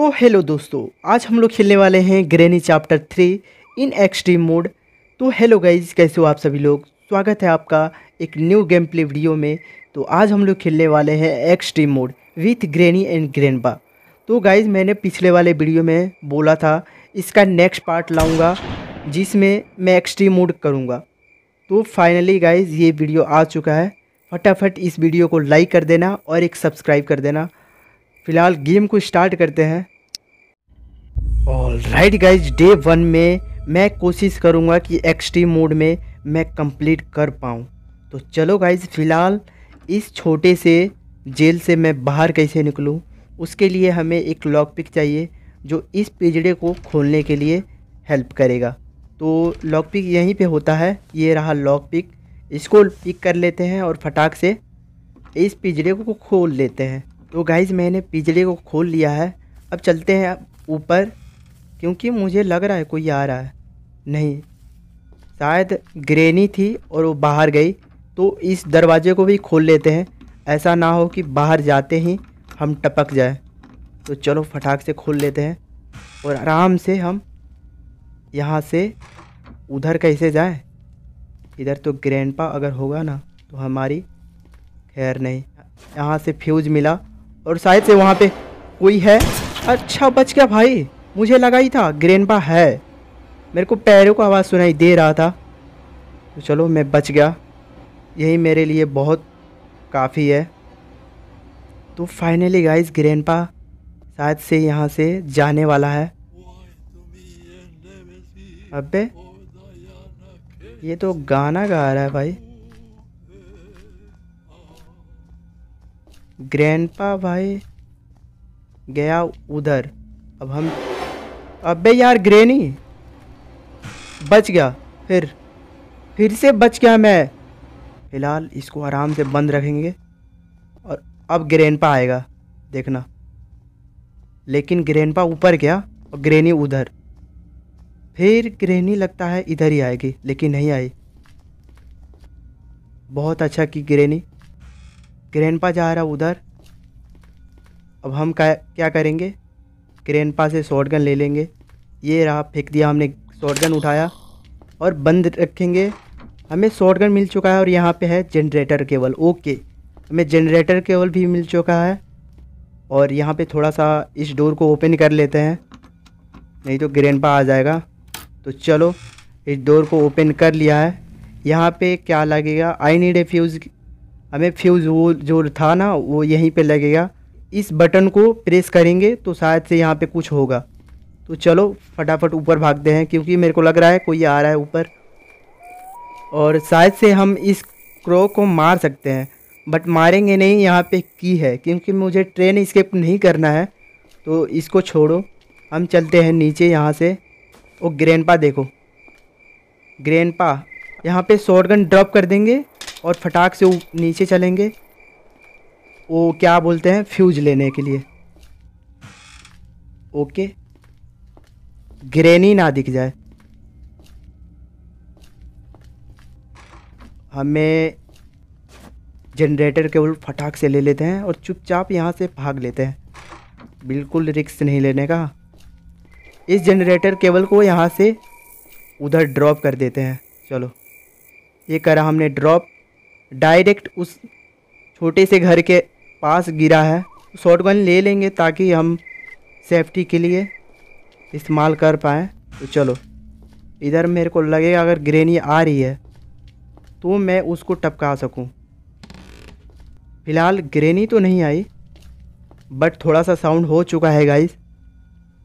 तो हेलो दोस्तों आज हम लोग खेलने वाले हैं Granny chapter three in extreme mode तो हेलो गाइज कैसे हो आप सभी लोग स्वागत है आपका एक न्यू गेम प्ले वीडियो में तो आज हम लोग खेलने वाले हैं extreme mode with Granny and Grandpa तो गाइज मैंने पिछले वाले वीडियो में बोला था इसका नेक्स्ट पार्ट लाऊँगा जिसमें मैं एक्सट्रीम मोड करूँगा तो फाइनली गाइज ये वीडियो आ चुका है फटाफट इस वीडियो को लाइक कर देना और एक सब्सक्राइब कर देना फ़िलहाल गेम को स्टार्ट करते हैं all right guys day one में मैं कोशिश करूँगा कि एक्सट्रीम मोड में मैं कंप्लीट कर पाऊँ तो चलो गाइज फ़िलहाल इस छोटे से जेल से मैं बाहर कैसे निकलूँ उसके लिए हमें एक लॉक पिक चाहिए जो इस पिजड़े को खोलने के लिए हेल्प करेगा तो लॉक पिक यहीं पे होता है ये रहा लॉक पिक इसको पिक कर लेते हैं और फटाक से इस पिजड़े को खोल लेते हैं तो गाइज़ मैंने पिजड़े को खोल लिया है अब चलते हैं ऊपर क्योंकि मुझे लग रहा है कोई आ रहा है नहीं शायद ग्रेनी थी और वो बाहर गई तो इस दरवाजे को भी खोल लेते हैं ऐसा ना हो कि बाहर जाते ही हम टपक जाए तो चलो फटाक से खोल लेते हैं और आराम से हम यहाँ से उधर कैसे जाएं इधर तो ग्रैंडपा अगर होगा ना तो हमारी खैर नहीं यहाँ से फ्यूज मिला और शायद से वहाँ पे कोई है अच्छा बच गया भाई मुझे लगा ही था ग्रैंडपा है मेरे को पैरों को आवाज़ सुनाई दे रहा था तो चलो मैं बच गया यही मेरे लिए बहुत काफ़ी है तो फाइनली गाइस ग्रैंडपा शायद से यहाँ से जाने वाला है अबे ये तो गाना गा रहा है भाई ग्रैंडपा भाई गया उधर अब हम अबे यार ग्रे नहीं बच गया फिर फिर से बच गया मैं फ़िलहाल इसको आराम से बंद रखेंगे और अब ग्रेनपा आएगा देखना लेकिन ग्रेनपा ऊपर गया और ग्रेनी उधर फिर ग्रेनी लगता है इधर ही आएगी लेकिन नहीं आई बहुत अच्छा की ग्रेनी ग्रेनपा जा रहा उधर अब हम क्या करेंगे क्रेनपा से शॉर्ट ले लेंगे ये रहा फेंक दिया हमने शॉर्ट उठाया और बंद रखेंगे हमें शॉर्ट मिल चुका है और यहाँ पे है जनरेटर केबल ओके हमें जनरेटर केबल भी मिल चुका है और यहाँ पे थोड़ा सा इस डोर को ओपन कर लेते हैं नहीं तो ग्रैंडपा आ जाएगा तो चलो इस डोर को ओपन कर लिया है यहाँ पे क्या लगेगा आई नीड ए फ्यूज़ हमें फ्यूज़ वो जो था ना वो यहीं पे लगेगा इस बटन को प्रेस करेंगे तो शायद से यहाँ पे कुछ होगा तो चलो फटाफट ऊपर भागते हैं क्योंकि मेरे को लग रहा है कोई आ रहा है ऊपर और शायद से हम इस क्रो को मार सकते हैं बट मारेंगे नहीं यहाँ पे की है क्योंकि मुझे ट्रेन स्केप नहीं करना है तो इसको छोड़ो हम चलते हैं नीचे यहाँ से ओ ग्रैंडपा देखो ग्रैंडपा यहाँ पे गन ड्रॉप कर देंगे और फटाक से नीचे चलेंगे वो क्या बोलते हैं फ्यूज लेने के लिए ओके ग्रेनी ना दिख जाए हमें जनरेटर केवल फटाक से ले लेते हैं और चुपचाप यहाँ से भाग लेते हैं बिल्कुल रिक्स नहीं लेने का इस जनरेटर केवल को यहाँ से उधर ड्रॉप कर देते हैं चलो ये करा हमने ड्रॉप डायरेक्ट उस छोटे से घर के पास गिरा है शॉर्ट गन ले लेंगे ताकि हम सेफ्टी के लिए इस्तेमाल कर पाएँ तो चलो इधर मेरे को लगेगा अगर ग्रेनी आ रही है तो मैं उसको टपका सकूँ फ़िलहाल ग्रेनी तो नहीं आई बट थोड़ा सा साउंड हो चुका है गाइस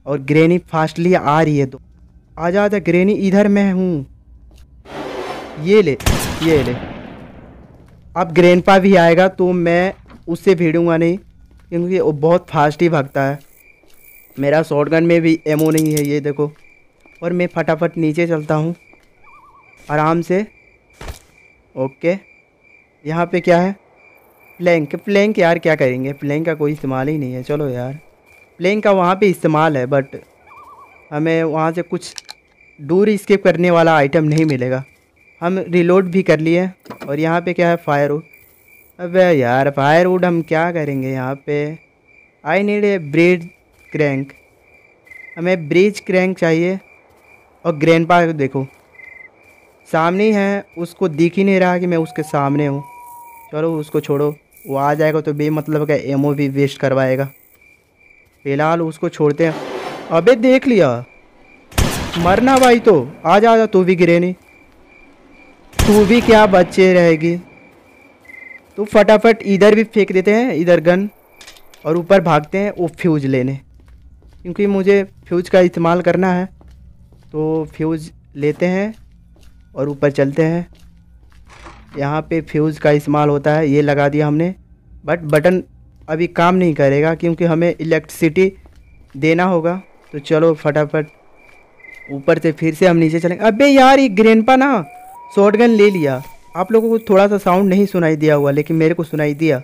और ग्रेनी फास्टली आ रही है तो आ जा आजा ग्रेनी इधर मैं हूँ ये ले ये ले अब ग्रेनपा भी आएगा तो मैं उससे भीड़ूंगा नहीं क्योंकि वो बहुत फास्ट ही भागता है मेरा शॉर्ट में भी एमओ नहीं है ये देखो और मैं फटाफट नीचे चलता हूँ आराम से ओके यहाँ पे क्या है प्लैंक प्लैंक यार क्या करेंगे प्लैंक का कोई इस्तेमाल ही नहीं है चलो यार प्लैंक का वहाँ पे इस्तेमाल है बट हमें वहाँ से कुछ दूर स्केप करने वाला आइटम नहीं मिलेगा हम रिलोड भी कर लिए और यहाँ पे क्या है फायर अबे यार फायरवुड हम क्या करेंगे यहाँ पे I need a bridge crank हमें ब्रिज क्रैंक चाहिए और ग्रैंड पा देखो सामने ही है उसको दिख ही नहीं रहा कि मैं उसके सामने हूँ चलो उसको छोड़ो वो आ जाएगा तो बेमतलब का एमओ भी वेस्ट करवाएगा फिलहाल उसको छोड़ते हैं अबे देख लिया मरना भाई तो आ जा तू भी गिरे नहीं तू भी क्या बच्चे रहेगी तो फटाफट इधर भी फेंक देते हैं इधर गन और ऊपर भागते हैं वो फ्यूज लेने क्योंकि मुझे फ्यूज का इस्तेमाल करना है तो फ्यूज लेते हैं और ऊपर चलते हैं यहाँ पे फ्यूज़ का इस्तेमाल होता है ये लगा दिया हमने बट बटन अभी काम नहीं करेगा क्योंकि हमें इलेक्ट्रिसिटी देना होगा तो चलो फटाफट ऊपर से फिर से हम नीचे चलेंगे अबे यार ये ग्रेनपा ना गन ले लिया आप लोगों को थोड़ा सा साउंड नहीं सुनाई दिया हुआ लेकिन मेरे को सुनाई दिया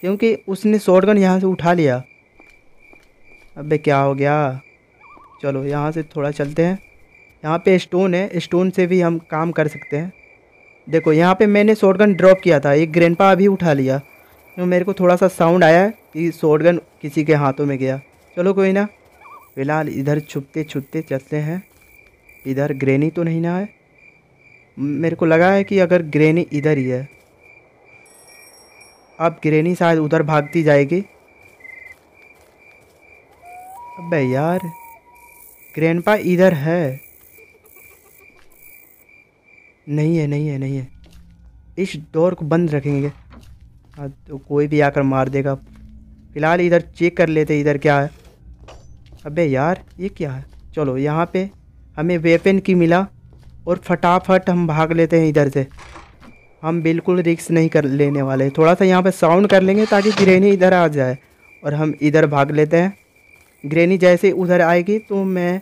क्योंकि उसने गन यहाँ से उठा लिया अबे क्या हो गया चलो यहाँ से थोड़ा चलते हैं यहाँ पे स्टोन है स्टोन से भी हम काम कर सकते हैं देखो यहाँ पे मैंने शॉर्ट गन ड्रॉप किया था एक ग्रैंडपा अभी उठा लिया तो मेरे को थोड़ा सा साउंड आया है कि गन किसी के हाथों में गया चलो कोई ना फिलहाल इधर छुपते छुपते चलते हैं इधर ग्रेनी तो नहीं ना है मेरे को लगा है कि अगर ग्रेनी इधर ही है अब ग्रेनी शायद उधर भागती जाएगी अबे यार ग्रैंडपा इधर है नहीं है नहीं है नहीं है इस डोर को बंद रखेंगे हाँ तो कोई भी आकर मार देगा फ़िलहाल इधर चेक कर लेते इधर क्या है अबे यार ये क्या है चलो यहाँ पे हमें वेपन की मिला और फटाफट हम भाग लेते हैं इधर से हम बिल्कुल रिक्स नहीं कर लेने वाले थोड़ा सा यहाँ पे साउंड कर लेंगे ताकि ग्रेनी इधर आ जाए और हम इधर भाग लेते हैं ग्रेनी जैसे उधर आएगी तो मैं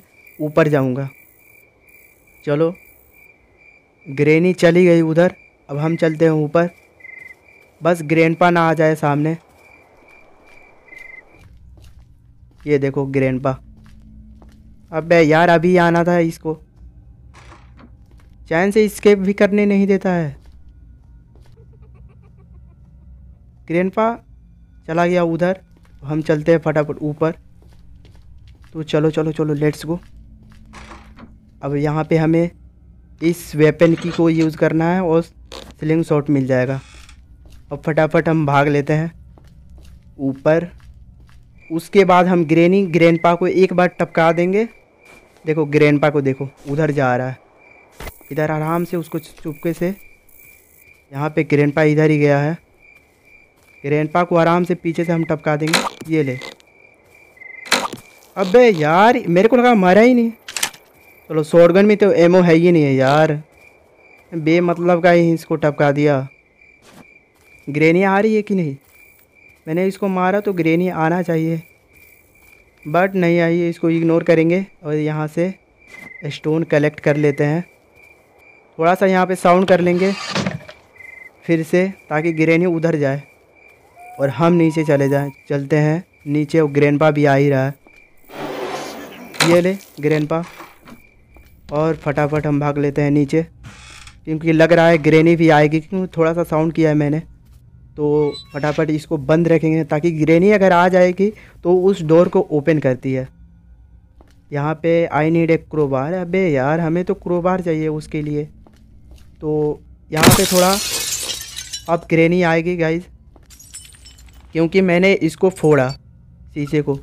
ऊपर जाऊँगा चलो ग्रेनी चली गई उधर अब हम चलते हैं ऊपर बस ग्रैंडपा ना आ जाए सामने ये देखो ग्रैंडपा अबे यार अभी आना था इसको चैन से स्केप भी करने नहीं देता है ग्रैंडपा चला गया उधर हम चलते हैं फटाफट ऊपर तो चलो चलो चलो लेट्स गो अब यहाँ पे हमें इस वेपन की को यूज़ करना है और स्लिंग शॉट मिल जाएगा अब फटाफट हम भाग लेते हैं ऊपर उसके बाद हम ग्रेनी ग्रैंडपा को एक बार टपका देंगे देखो ग्रैंडपा को देखो उधर जा रहा है इधर आराम से उसको चुपके से यहाँ पे किरणपा इधर ही गया है किरणपा को आराम से पीछे से हम टपका देंगे ये ले अबे यार मेरे को लगा मारा ही नहीं चलो शॉटगन में तो एमओ है ही नहीं है यार बे मतलब का ही इसको टपका दिया ग्रेनी आ रही है कि नहीं मैंने इसको मारा तो ग्रेनी आना चाहिए बट नहीं आई इसको इग्नोर करेंगे और यहाँ से स्टोन कलेक्ट कर लेते हैं थोड़ा सा यहाँ पे साउंड कर लेंगे फिर से ताकि ग्रेनी उधर जाए और हम नीचे चले जाएं चलते हैं नीचे वो ग्रैंडपा भी आ ही रहा है ये ले ग्रैंडपा और फटाफट हम भाग लेते हैं नीचे क्योंकि लग रहा है ग्रेनी भी आएगी क्योंकि थोड़ा सा साउंड किया है मैंने तो फटाफट इसको बंद रखेंगे ताकि ग्रेनी अगर आ जाएगी तो उस डोर को ओपन करती है यहाँ पे आई नीड ए क्रोबार अबे यार हमें तो क्रोबार चाहिए उसके लिए तो यहाँ पे थोड़ा अब ग्रेनी आएगी गाइज क्योंकि मैंने इसको फोड़ा शीशे को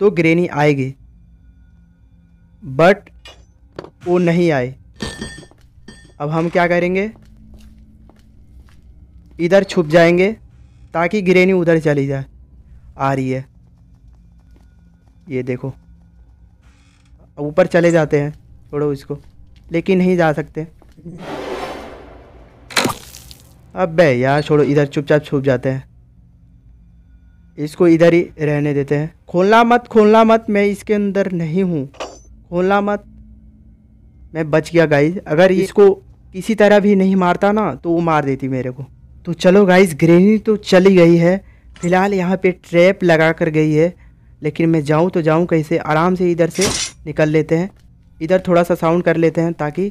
तो ग्रेनी आएगी बट वो नहीं आए अब हम क्या करेंगे इधर छुप जाएंगे ताकि ग्रेनी उधर चली जाए आ रही है ये देखो ऊपर चले जाते हैं छोड़ो इसको लेकिन नहीं जा सकते अबे यार छोड़ो इधर चुपचाप छुप जाते हैं इसको इधर ही रहने देते हैं खोलना मत खोलना मत मैं इसके अंदर नहीं हूँ खोलना मत मैं बच गया गाइज अगर इसको किसी तरह भी नहीं मारता ना तो वो मार देती मेरे को तो चलो गाइज ग्रेनी तो चली गई है फ़िलहाल यहाँ पे ट्रैप लगा कर गई है लेकिन मैं जाऊँ तो जाऊँ कैसे आराम से इधर से निकल लेते हैं इधर थोड़ा सा साउंड कर लेते हैं ताकि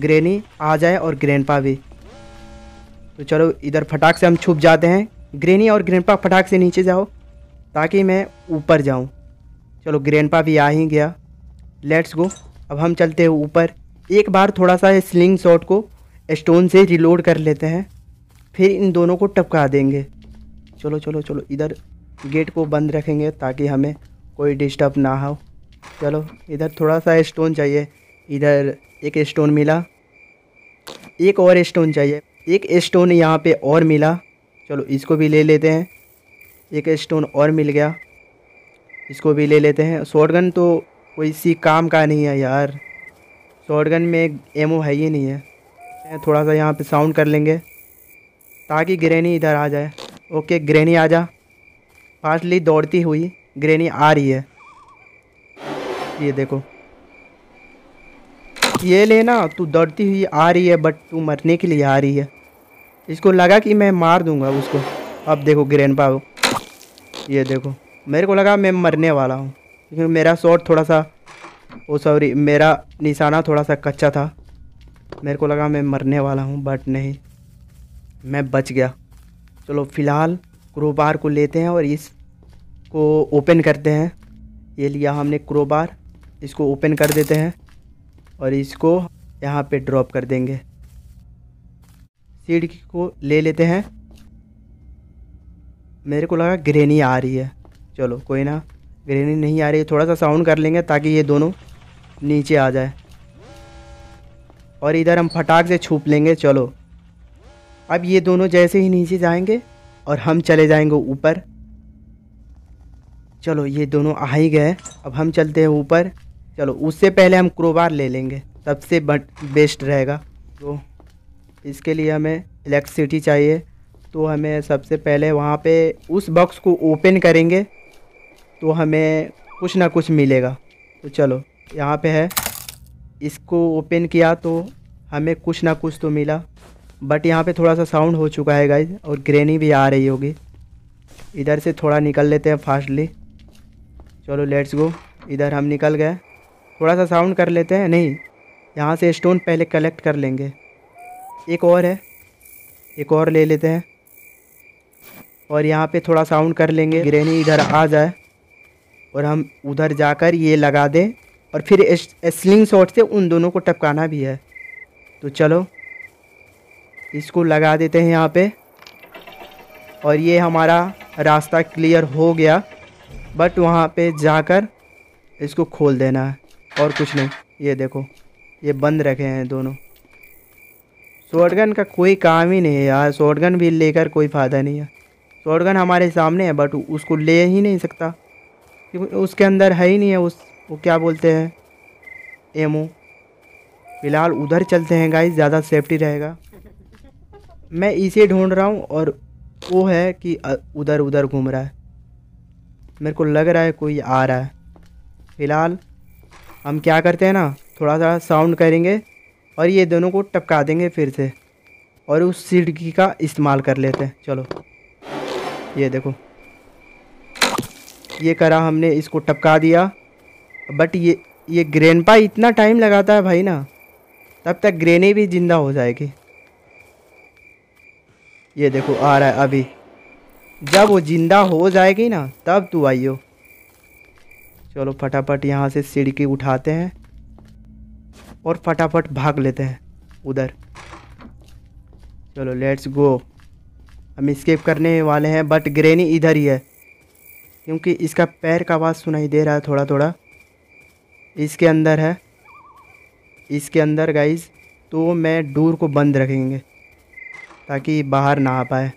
ग्रेनी आ जाए और ग्रैंडपा भी तो चलो इधर फटाक से हम छुप जाते हैं ग्रेनी और ग्रैंडपा फटाक से नीचे जाओ ताकि मैं ऊपर जाऊं चलो ग्रैंडपा भी आ ही गया लेट्स गो अब हम चलते हैं ऊपर एक बार थोड़ा सा स्लिंग शॉट को स्टोन से रिलोड कर लेते हैं फिर इन दोनों को टपका देंगे चलो चलो चलो इधर गेट को बंद रखेंगे ताकि हमें कोई डिस्टर्ब ना हो चलो इधर थोड़ा सा स्टोन चाहिए इधर एक स्टोन मिला एक और स्टोन चाहिए एक स्टोन यहाँ पे और मिला चलो इसको भी ले लेते हैं एक स्टोन और मिल गया इसको भी ले लेते हैं शॉटगन तो कोई सी काम का नहीं है यार शॉटगन में एमओ है ही नहीं है थोड़ा सा यहाँ पे साउंड कर लेंगे ताकि ग्रेनी इधर आ जाए ओके ग्रेनी आ जा फास्टली दौड़ती हुई ग्रेनी आ रही है ये देखो ये लेना तू दौड़ती हुई आ रही है बट तू मरने के लिए आ रही है इसको लगा कि मैं मार दूंगा उसको अब देखो ग्रैंड पा ये देखो मेरे को लगा मैं मरने वाला हूँ क्योंकि मेरा शॉट थोड़ा सा ओ सॉरी मेरा निशाना थोड़ा सा कच्चा था मेरे को लगा मैं मरने वाला हूँ बट नहीं मैं बच गया चलो फ़िलहाल क्रोबार को लेते हैं और इस को ओपन करते हैं ये लिया हमने क्रोबार इसको ओपन कर देते हैं और इसको यहाँ पे ड्रॉप कर देंगे सीड को ले लेते हैं मेरे को लगा ग्रेनी आ रही है चलो कोई ना ग्रेनी नहीं आ रही है थोड़ा सा साउंड कर लेंगे ताकि ये दोनों नीचे आ जाए और इधर हम फटाक से छुप लेंगे चलो अब ये दोनों जैसे ही नीचे जाएंगे और हम चले जाएंगे ऊपर चलो ये दोनों आ ही गए अब हम चलते हैं ऊपर चलो उससे पहले हम क्रोबार ले लेंगे सबसे बेस्ट रहेगा तो इसके लिए हमें इलेक्ट्रिसिटी चाहिए तो हमें सबसे पहले वहाँ पे उस बॉक्स को ओपन करेंगे तो हमें कुछ ना कुछ मिलेगा तो चलो यहाँ पे है इसको ओपन किया तो हमें कुछ ना कुछ तो मिला बट यहाँ पे थोड़ा सा साउंड हो चुका है गाइज और ग्रेनी भी आ रही होगी इधर से थोड़ा निकल लेते हैं फास्टली चलो लेट्स गो इधर हम निकल गए थोड़ा सा साउंड कर लेते हैं नहीं यहाँ से स्टोन पहले कलेक्ट कर लेंगे एक और है एक और ले लेते हैं और यहाँ पे थोड़ा साउंड कर लेंगे ग्रेनी इधर आ जाए और हम उधर जाकर ये लगा दें और फिर स्लिंग शॉट से उन दोनों को टपकाना भी है तो चलो इसको लगा देते हैं यहाँ पे और ये हमारा रास्ता क्लियर हो गया बट वहाँ पे जाकर इसको खोल देना है और कुछ नहीं ये देखो ये बंद रखे हैं दोनों शॉटगन का कोई काम ही नहीं है यार शॉटगन भी लेकर कोई फ़ायदा नहीं है शॉटगन हमारे सामने है बट उसको ले ही नहीं सकता क्योंकि उसके अंदर है ही नहीं है उस वो क्या बोलते हैं एमओ फ़िलहाल उधर चलते हैं गाइस ज़्यादा सेफ्टी रहेगा मैं इसे ढूंढ रहा हूँ और वो है कि उधर उधर घूम रहा है मेरे को लग रहा है कोई आ रहा है फ़िलहाल हम क्या करते हैं ना थोड़ा सा साउंड करेंगे और ये दोनों को टपका देंगे फिर से और उस सीढ़ी का इस्तेमाल कर लेते हैं चलो ये देखो ये करा हमने इसको टपका दिया बट ये ये ग्रेन पा इतना टाइम लगाता है भाई ना तब तक ग्रेने भी ज़िंदा हो जाएगी ये देखो आ रहा है अभी जब वो ज़िंदा हो जाएगी ना तब तू आइयो चलो फटाफट यहाँ से सीढ़ी उठाते हैं और फटाफट भाग लेते हैं उधर चलो लेट्स गो हम स्केप करने वाले हैं बट ग्रेनी इधर ही है क्योंकि इसका पैर का आवाज़ सुनाई दे रहा है थोड़ा थोड़ा इसके अंदर है इसके अंदर गाइज तो मैं डोर को बंद रखेंगे ताकि बाहर ना आ पाए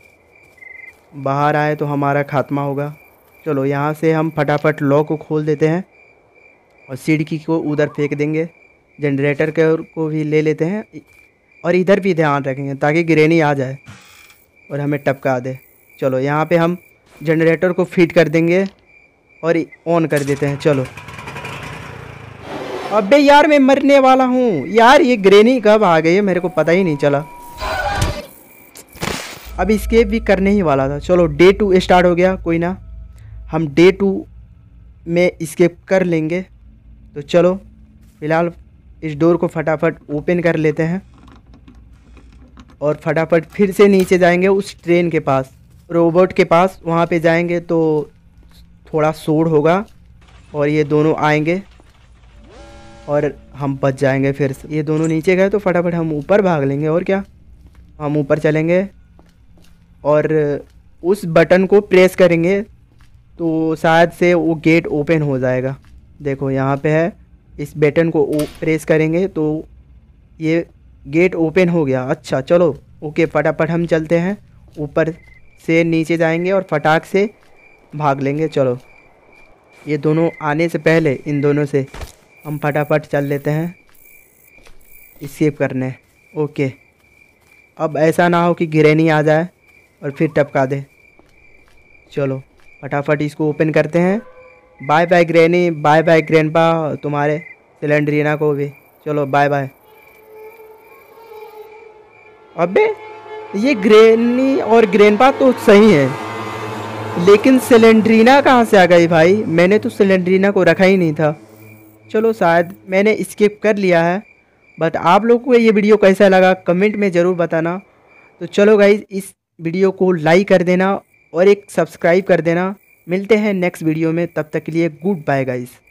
बाहर आए तो हमारा खात्मा होगा चलो यहाँ से हम फटाफट लॉ को खोल देते हैं और सीढ़ी को उधर फेंक देंगे जनरेटर के को भी ले लेते हैं और इधर भी ध्यान रखेंगे ताकि ग्रेनी आ जाए और हमें टपका दे चलो यहाँ पे हम जनरेटर को फिट कर देंगे और ऑन कर देते हैं चलो अबे यार मैं मरने वाला हूँ यार ये ग्रेनी कब आ गई है मेरे को पता ही नहीं चला अब इसकेप भी करने ही वाला था चलो डे टू स्टार्ट हो गया कोई ना हम डे टू में इस्केप कर लेंगे तो चलो फ़िलहाल इस डोर को फटाफट ओपन कर लेते हैं और फटाफट फिर से नीचे जाएंगे उस ट्रेन के पास रोबोट के पास वहाँ पे जाएंगे तो थोड़ा शोर होगा और ये दोनों आएंगे और हम बच जाएंगे फिर से ये दोनों नीचे गए तो फटाफट हम ऊपर भाग लेंगे और क्या हम ऊपर चलेंगे और उस बटन को प्रेस करेंगे तो शायद से वो गेट ओपन हो जाएगा देखो यहाँ पे है इस बटन को प्रेस करेंगे तो ये गेट ओपन हो गया अच्छा चलो ओके फटाफट हम चलते हैं ऊपर से नीचे जाएंगे और फटाक से भाग लेंगे चलो ये दोनों आने से पहले इन दोनों से हम फटाफट चल लेते हैं स्केप करने ओके अब ऐसा ना हो कि नहीं आ जाए और फिर टपका दे चलो फटाफट इसको ओपन करते हैं bye bye Granny bye bye Grandpa तुम्हारे सिलेंड्रीना को भी चलो बाय बाय अबे ये ग्रैनी और ग्रैंडपा तो सही है लेकिन सिलेंड्रीना कहाँ से आ गई भाई मैंने तो सिलेंड्रीना को रखा ही नहीं था चलो शायद मैंने स्किप कर लिया है बट आप लोगों को ये वीडियो कैसा लगा कमेंट में ज़रूर बताना तो चलो गाई इस वीडियो को लाइक कर देना और एक सब्सक्राइब कर देना मिलते हैं नेक्स्ट वीडियो में तब तक के लिए गुड बाय गाइस